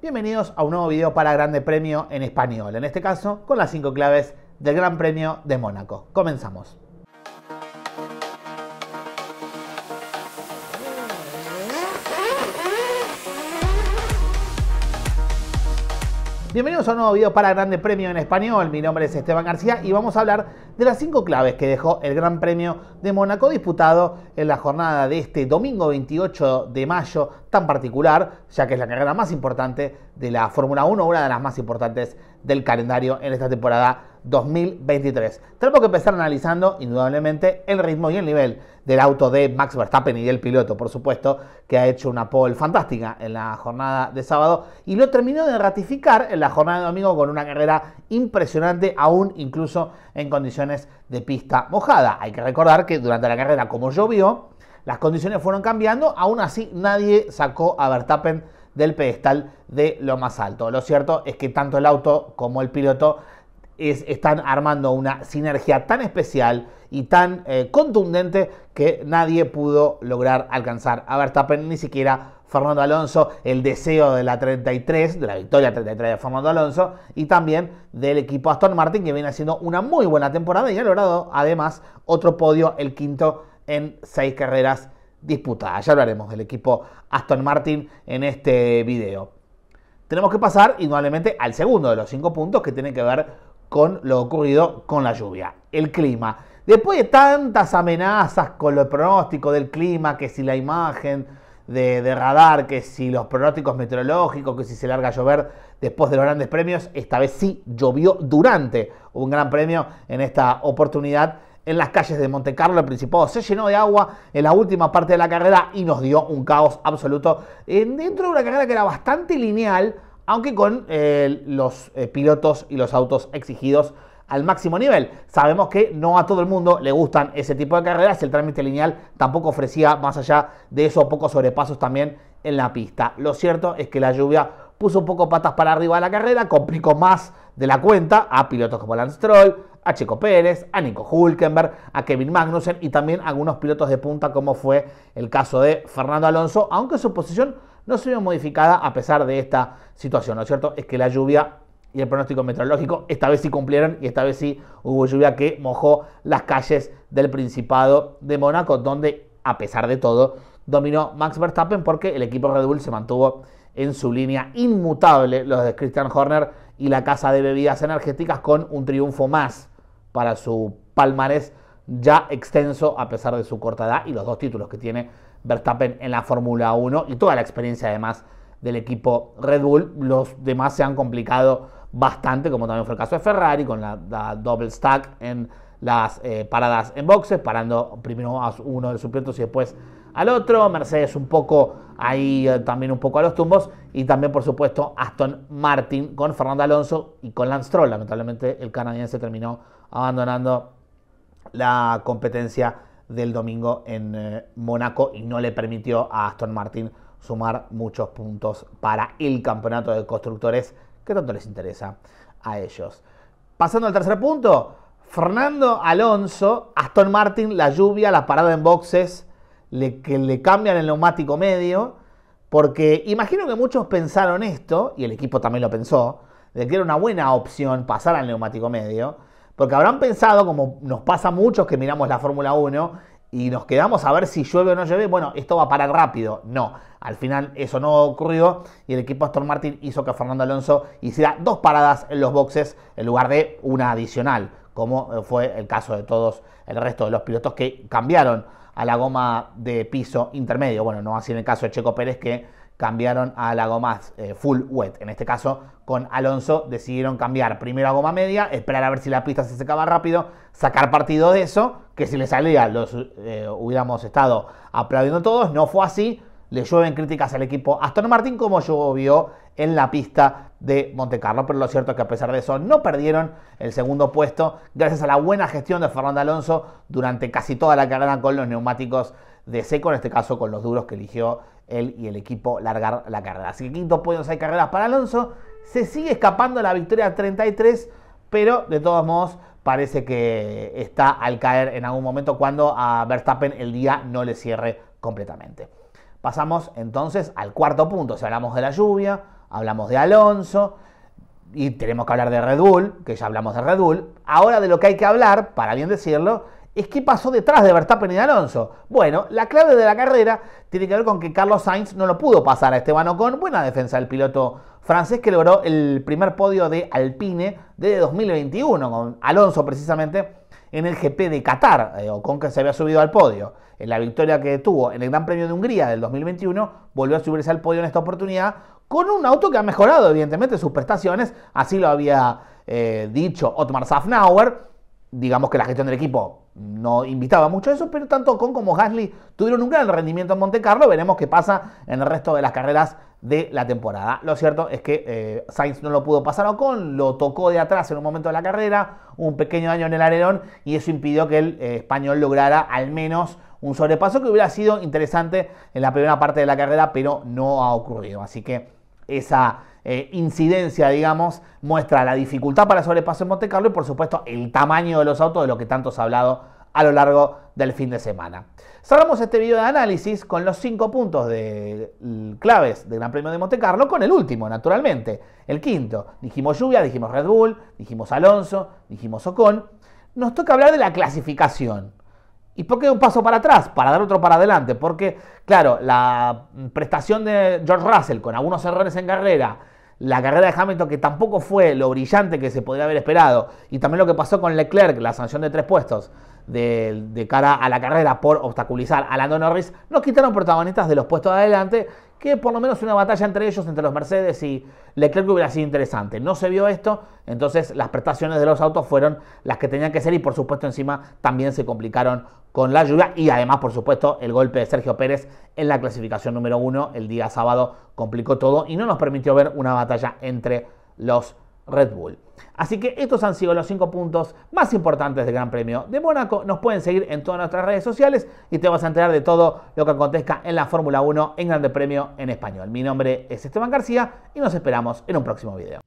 Bienvenidos a un nuevo video para Grande Premio en español, en este caso con las 5 claves del Gran Premio de Mónaco. Comenzamos. Bienvenidos a un nuevo video para Grande Premio en Español, mi nombre es Esteban García y vamos a hablar de las cinco claves que dejó el Gran Premio de Mónaco disputado en la jornada de este domingo 28 de mayo tan particular, ya que es la carrera más importante de la Fórmula 1, una de las más importantes del calendario en esta temporada 2023. Tenemos que empezar analizando indudablemente el ritmo y el nivel del auto de Max Verstappen y del piloto, por supuesto, que ha hecho una pole fantástica en la jornada de sábado y lo terminó de ratificar en la jornada de domingo con una carrera impresionante, aún incluso en condiciones de pista mojada. Hay que recordar que durante la carrera, como llovió, las condiciones fueron cambiando, aún así nadie sacó a Verstappen del pedestal de lo más alto. Lo cierto es que tanto el auto como el piloto están armando una sinergia tan especial y tan eh, contundente que nadie pudo lograr alcanzar a Verstappen ni siquiera Fernando Alonso, el deseo de la 33, de la victoria 33 de Fernando Alonso, y también del equipo Aston Martin, que viene haciendo una muy buena temporada y ha logrado además otro podio, el quinto en seis carreras disputadas. Ya hablaremos del equipo Aston Martin en este video. Tenemos que pasar, indudablemente, al segundo de los cinco puntos que tiene que ver con lo ocurrido con la lluvia, el clima. Después de tantas amenazas con los pronóstico del clima, que si la imagen de, radar, que si los pronósticos meteorológicos, que si se larga a llover después de los grandes premios, esta vez sí llovió durante un gran premio en esta oportunidad. En las calles de Monte Carlo, el Principado se llenó de agua en la última parte de la carrera y nos dio un caos absoluto dentro de una carrera que era bastante lineal, aunque con eh, los eh, pilotos y los autos exigidos al máximo nivel. Sabemos que no a todo el mundo le gustan ese tipo de carreras, el trámite lineal tampoco ofrecía más allá de esos pocos sobrepasos también en la pista. Lo cierto es que la lluvia puso un poco patas para arriba de la carrera, complicó más de la cuenta a pilotos como Lance Troll, a Chico Pérez, a Nico Hulkenberg, a Kevin Magnussen y también a algunos pilotos de punta como fue el caso de Fernando Alonso, aunque su posición no se vio modificada a pesar de esta situación. Lo cierto es que la lluvia y el pronóstico meteorológico. Esta vez sí cumplieron y esta vez sí hubo lluvia que mojó las calles del Principado de Mónaco, donde a pesar de todo dominó Max Verstappen porque el equipo Red Bull se mantuvo en su línea inmutable, los de Christian Horner y la casa de bebidas energéticas, con un triunfo más para su palmarés ya extenso a pesar de su corta edad y los dos títulos que tiene Verstappen en la Fórmula 1 y toda la experiencia además del equipo Red Bull. Los demás se han complicado bastante, como también fue el caso de Ferrari, con la, doble double stack en las eh, paradas en boxes, parando primero a uno de los suplentes y después al otro. Mercedes un poco ahí eh, también un poco a los tumbos. Y también, por supuesto, Aston Martin con Fernando Alonso y con Lance Stroll. Lamentablemente el canadiense terminó abandonando la competencia del domingo en Monaco eh, Mónaco y no le permitió a Aston Martin sumar muchos puntos para el campeonato de constructores que tanto les interesa a ellos. Pasando al tercer punto, Fernando Alonso, Aston Martin, la lluvia, la parada en boxes, que le cambian el neumático medio, porque imagino que muchos pensaron esto, y el equipo también lo pensó, de que era una buena opción pasar al neumático medio, porque habrán pensado, como nos pasa a muchos que miramos la Fórmula 1, y nos quedamos a ver si llueve o no llueve, bueno, esto va a parar rápido. No, al final eso no ocurrió y el equipo Aston Martin hizo que Fernando Alonso hiciera dos paradas en los boxes en lugar de una adicional, como eh, fue el caso de todos el resto de los pilotos que cambiaron a la goma de piso intermedio. Bueno, no así en el caso de Checo Pérez que cambiaron a la goma eh, full wet. En este caso, con Alonso decidieron cambiar primero a goma media, esperar a ver si la pista se secaba rápido, sacar partido de eso, que si le salía los eh, hubiéramos estado aplaudiendo todos. No fue así. Le llueven críticas al equipo Aston Martin como llovió en la pista de Monte Carlo, pero lo cierto es que a pesar de eso no perdieron el segundo puesto gracias a la buena gestión de Fernando Alonso durante casi toda la carrera con los neumáticos de seco, en este caso con los duros que eligió él y el equipo largar la carrera. Así que quinto podio hay carreras para Alonso. Se sigue escapando la victoria 33, pero de todos modos parece que está al caer en algún momento cuando a Verstappen el día no le cierre completamente. Pasamos entonces al cuarto punto. Si hablamos de la lluvia, hablamos de Alonso y tenemos que hablar de Red Bull, que ya hablamos de Red Bull. Ahora de lo que hay que hablar, para bien decirlo, es qué pasó detrás de Verstappen y Alonso. Bueno, la clave de la carrera tiene que ver con que Carlos Sainz no lo pudo pasar a Esteban Ocon. Buena defensa del piloto francés que logró el primer podio de Alpine de 2021 con Alonso precisamente en el GP de Qatar, eh, o con que se había subido al podio. En la victoria que tuvo en el Gran Premio de Hungría del 2021, volvió a subirse al podio en esta oportunidad con un auto que ha mejorado evidentemente sus prestaciones, así lo había eh, dicho Otmar Safnauer. Digamos que la gestión del equipo no invitaba mucho a eso, pero tanto Ocon como Gasly tuvieron un gran rendimiento en Monte Carlo. Veremos qué pasa en el resto de las carreras de la temporada. Lo cierto es que eh, Sainz no lo pudo pasar a Ocon, lo tocó de atrás en un momento de la carrera, un pequeño daño en el alerón y eso impidió que el eh, español lograra al menos un sobrepaso que hubiera sido interesante en la primera parte de la carrera, pero no ha ocurrido. Así que esa eh, incidencia, digamos, muestra la dificultad para sobrepaso en Monte Carlo y por supuesto el tamaño de los autos de lo que tanto se ha hablado a lo largo del fin de semana. Cerramos este video de análisis con los cinco puntos de claves del Gran Premio de Monte Carlo, con el último, naturalmente, el quinto. Dijimos lluvia, dijimos Red Bull, dijimos Alonso, dijimos Ocon. Nos toca hablar de la clasificación. ¿Y por qué un paso para atrás? Para dar otro para adelante. Porque, claro, la prestación de George Russell con algunos errores en carrera, la carrera de Hamilton, que tampoco fue lo brillante que se podría haber esperado, y también lo que pasó con Leclerc, la sanción de tres puestos de, cara a la carrera por obstaculizar a Landon Norris, nos quitaron protagonistas de los puestos de adelante que por lo menos una batalla entre ellos, entre los Mercedes y Leclerc hubiera sido interesante. No se vio esto, entonces las prestaciones de los autos fueron las que tenían que ser y por supuesto encima también se complicaron con la lluvia y además por supuesto el golpe de Sergio Pérez en la clasificación número uno el día sábado complicó todo y no nos permitió ver una batalla entre los Red Bull. Así que estos han sido los cinco puntos más importantes del Gran Premio de Mónaco. Nos pueden seguir en todas nuestras redes sociales y te vas a enterar de todo lo que acontezca en la Fórmula 1 en Gran Premio en Español. Mi nombre es Esteban García y nos esperamos en un próximo video.